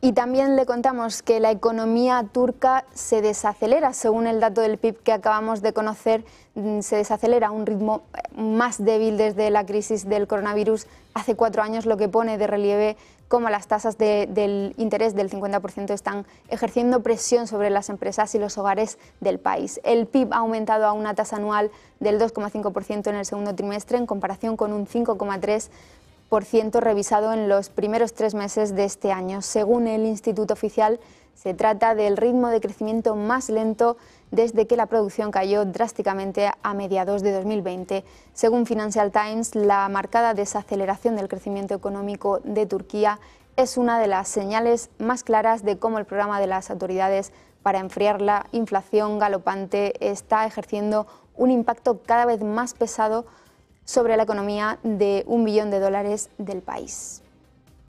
Y también le contamos que la economía turca se desacelera, según el dato del PIB que acabamos de conocer, mm, se desacelera a un ritmo eh, más débil desde la crisis del coronavirus hace cuatro años, lo que pone de relieve cómo las tasas de, del interés del 50% están ejerciendo presión sobre las empresas y los hogares del país. El PIB ha aumentado a una tasa anual del 2,5% en el segundo trimestre en comparación con un 5,3% revisado en los primeros tres meses de este año. Según el Instituto Oficial, se trata del ritmo de crecimiento más lento desde que la producción cayó drásticamente a mediados de 2020. Según Financial Times, la marcada desaceleración del crecimiento económico de Turquía es una de las señales más claras de cómo el programa de las autoridades para enfriar la inflación galopante está ejerciendo un impacto cada vez más pesado sobre la economía de un billón de dólares del país.